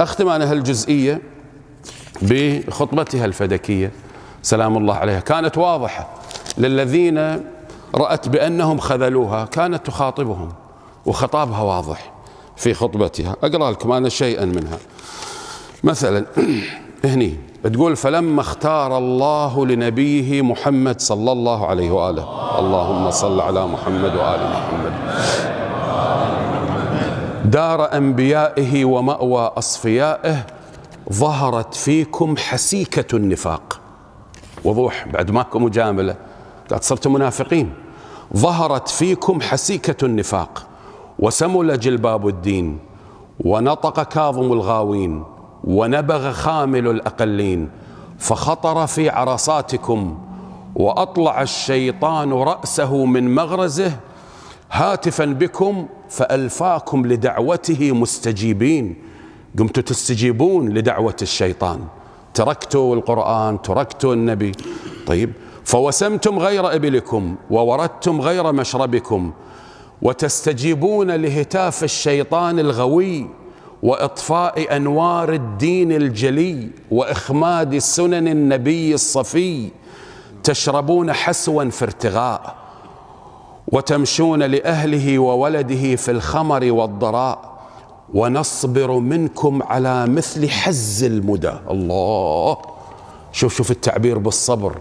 أختم أنا هالجزئية بخطبتها الفدكية سلام الله عليها كانت واضحة للذين رأت بأنهم خذلوها كانت تخاطبهم وخطابها واضح في خطبتها أقرأ لكم أنا شيئا منها مثلا هني تقول فلما اختار الله لنبيه محمد صلى الله عليه وآله اللهم صل على محمد وآل محمد دار انبيائه وماوى اصفيائه ظهرت فيكم حسيكه النفاق وضوح بعد ماكو مجامله صرتم منافقين ظهرت فيكم حسيكه النفاق وسمل جلباب الدين ونطق كاظم الغاوين ونبغ خامل الاقلين فخطر في عرصاتكم واطلع الشيطان راسه من مغرزه هاتفا بكم فألفاكم لدعوته مستجيبين قمتوا تستجيبون لدعوة الشيطان تركتوا القرآن تركتوا النبي طيب فوسمتم غير إبلكم ووردتم غير مشربكم وتستجيبون لهتاف الشيطان الغوي واطفاء انوار الدين الجلي واخماد سنن النبي الصفي تشربون حسوا في ارتغاء وتمشون لاهله وولده في الخمر والضراء ونصبر منكم على مثل حز المدى الله شوف شوف التعبير بالصبر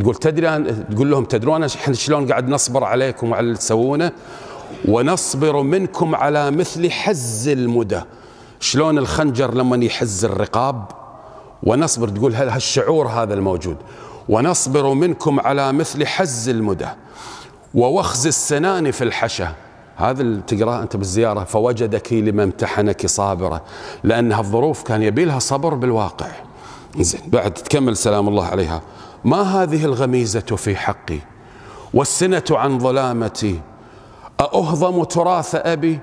تقول تدري تقول لهم تدرون احنا شلون قاعد نصبر عليكم وعلى اللي تسوونه ونصبر منكم على مثل حز المدى شلون الخنجر لما يحز الرقاب ونصبر تقول هالشعور هذا الموجود ونصبر منكم على مثل حز المدى ووخز السنان في الحشا هذا اللي تقراه انت بالزياره فوجدك لما امتحنك صابره لانها الظروف كان يبي لها صبر بالواقع زين بعد تكمل سلام الله عليها ما هذه الغميزه في حقي والسنه عن ظلامتي أأهضم تراث أبي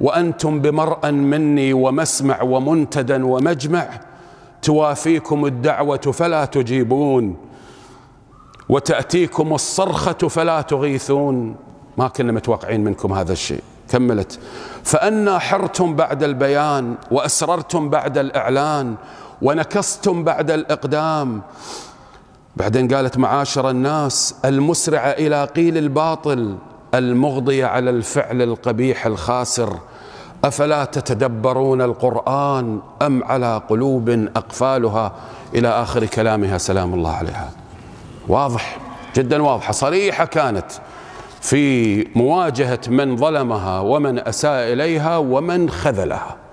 وأنتم بمرأ مني ومسمع ومنتدى ومجمع توافيكم الدعوة فلا تجيبون وتأتيكم الصرخة فلا تغيثون ما كنا متوقعين منكم هذا الشيء كملت فأنا حرتم بعد البيان وأسررتم بعد الإعلان ونكستم بعد الإقدام بعدين قالت معاشر الناس المسرعة إلى قيل الباطل المغضية على الفعل القبيح الخاسر أفلا تتدبرون القرآن أم على قلوب أقفالها إلى آخر كلامها سلام الله عليها واضح جدا واضحة صريحة كانت في مواجهة من ظلمها ومن أساء إليها ومن خذلها